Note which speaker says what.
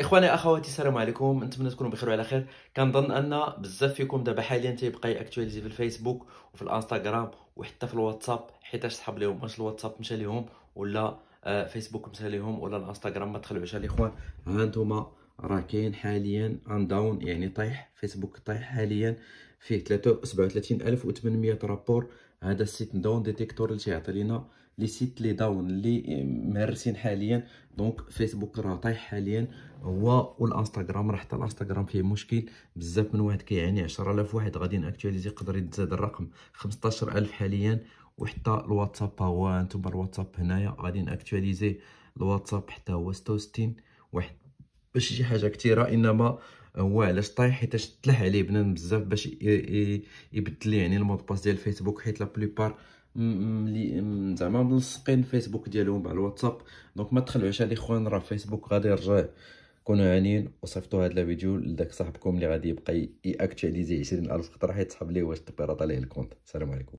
Speaker 1: اخواني اخواتي السلام عليكم نتمنى تكونوا بخير وعلى خير كنظن ان بزاف فيكم دابا حاليا تيبقى ياكتواليزي في الفيسبوك وفي الانستغرام وحتى في الواتساب حيتاش صحاب ليهم واش الواتساب مشى ليهم ولا آه، فيسبوك مشى ليهم ولا الانستغرام ما تخلعوش الاخوان ها نتوما راه كاين حاليا ان داون يعني طايح فيسبوك طايح حاليا فيه 37800 رابور هذا السيت داون ديتيكتور اللي تيعطي لينا لي سيت لي داون اللي مهرسين حاليا دونك فيسبوك راه طايح حاليا هو والانستغرام راه حتى الانستغرام فيه مشكل بزاف من واحد كيعاني 10000 واحد غادي ناكتواليزي يقدر يتزاد الرقم 15000 حاليا وحتى الواتساب هو انتم الواتساب هنايا غادي ناكتواليزي الواتساب حتى هو 66 واحد باش شي حاجه كثيره انما هو علاش طايح حيتاش تلح عليه بنادم بزاف باش يبدل يعني المود باس ديال الفيسبوك حيت لا بليبار ملي زعما ملصقين الفيسبوك ديالهم على الواتساب دونك ما تخلعوش هاد الاخوان راه فيسبوك غادي يرجع كونوا عانين وصيفطوا هاد لا فيديو لذاك صاحبكم اللي غادي يبقى ياكتواليزي 20000 خطره حيت صحاب ليه واش تبيرط عليه الكونت السلام عليكم